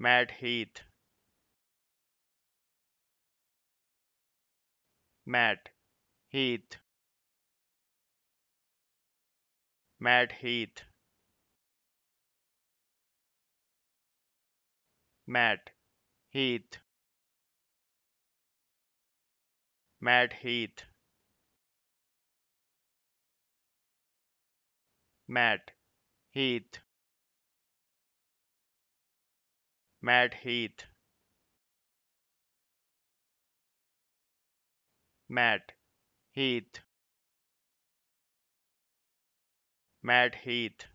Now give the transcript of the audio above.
Mad Heath. Mad Heath. Mad Heath. Mad Heath. Mad Heath. Matt Heath. Matt Heath. Matt Heath. Matt Heath.